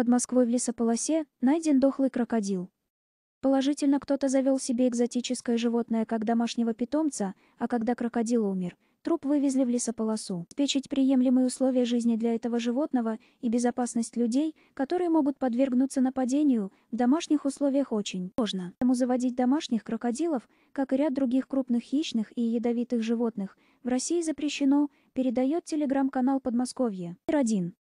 Под Москвой в лесополосе найден дохлый крокодил. Положительно кто-то завел себе экзотическое животное как домашнего питомца, а когда крокодил умер, труп вывезли в лесополосу. Спечить приемлемые условия жизни для этого животного и безопасность людей, которые могут подвергнуться нападению, в домашних условиях очень сложно. Поэтому заводить домашних крокодилов, как и ряд других крупных хищных и ядовитых животных, в России запрещено, передает телеграм-канал Подмосковье. 1.